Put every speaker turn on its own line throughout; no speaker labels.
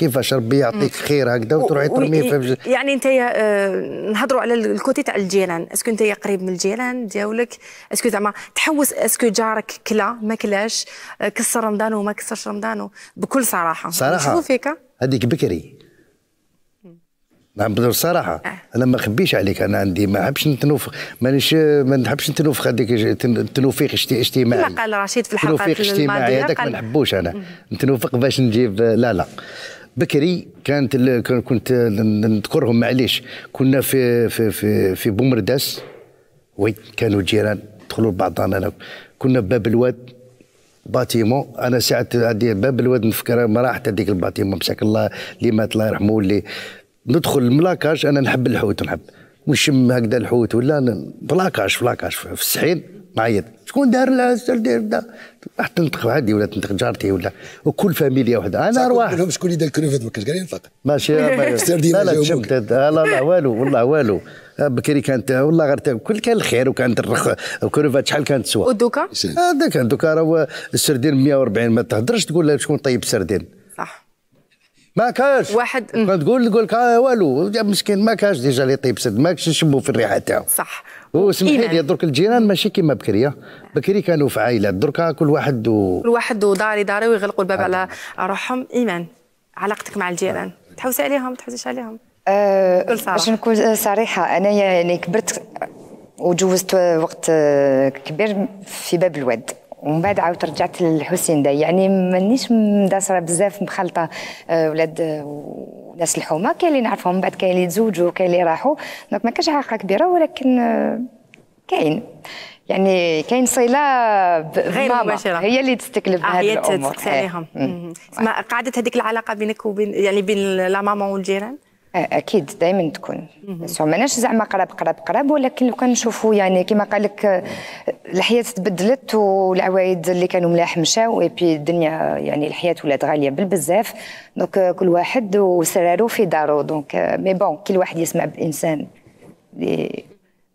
كيفاش ربي يعطيك خير هكذا وتروحي ترميه في
يعني انت آه، نهضروا على الكوتي تاع الجيران اسكو انت قريب من الجيران دياولك اسكو زعما تحوس اسكو جارك كلا ما كلاش آه، كسر رمضان وما كسرش رمضان بكل صراحه صراحه فيك
هذيك بكري نعبدو الصراحة آه. أنا ما نخبيش عليك أنا عندي ما نحبش نتنوف مانيش ما نحبش نتنوف هذيك التنوفيق اجتماعي لا
قال رشيد في الحلقة التنوفيق اجتماعي هذاك ما نحبوش أنا
نتنوفق باش نجيب لا لا بكري كانت كنت نذكرهم معليش كنا في في في, في بومرداس وي كانوا جيران دخلوا لبعضنا أنا. كنا بباب الواد باتيمون انا ساعه عندي باب الواد نفكر ما راحت هذيك الباتيمون مساك الله اللي مات الله يرحمه اللي ندخل الملاكاج انا نحب الحوت نحب ونشم هكذا الحوت ولا بلاكاج بلاكاج في الصحين نعيط شكون دار لا دار دا راح تنطق عادي ولا تنطق جارتي ولا وكل فاميليا وحده انا ارواح لهم شكون اللي دار الكروفات ما كانش قال ينطق ماشي لا لا شفت لا لا والو والله والو آه، بكري كانت والله غير كل كان الخير وكانت الرخ الكريفات شحال كانت تسوى ودوكا هذا كان دوكا راه السردين 140 ما تهدرش تقول شكون طيب السردين صح ما كاش واحد تقول تقول لك آه، والو مسكين ما كاش ديجا لي طيب سد ماكش يشموا في الريحه تاعو صح وسمحي لي درك الجيران ماشي كيما بكري بكري كانوا في عائلات درك كل واحد و... كل
واحد وداري داري ويغلقوا الباب على روحهم ايمان علاقتك مع الجيران آه. تحوسي عليهم تحوسيش عليهم أه باش نكون صريحه انا يعني كبرت وجوزت وقت كبير في باب الواد ومن بعد عاودت رجعت للحسين ده يعني مانيش مداسره بزاف مخلطه آه، ولاد آه، وناس الحومه كاين اللي نعرفهم من بعد كاين اللي تزوجوا كاين اللي راحوا دونك ما كانش علاقه كبيره ولكن آه، كاين يعني كاين صله غير مباشره هي اللي تستكلف آه هي تستكلف عليهم إيه. قعدت هذيك العلاقه بينك وبين يعني بين لا ماما والجيران اكيد دائما تكون بس ماناش زعما قراب قراب قراب ولكن لو كان نشوفوا يعني كما قال لك الحياه تبدلت والعوايد اللي كانوا ملاح مشاو وبي الدنيا يعني الحياه ولات غاليه بالبزاف دونك euh, كل واحد وسراره في دارو دونك مي بون كل واحد يسمع بانسان اللي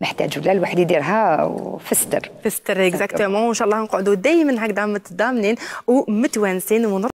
محتاج ولا الواحد يديرها وفي الستر في الستر اكزاكتومون وان شاء الله نقعدوا دائما هكذا متضامنين ومتوانسين ونر...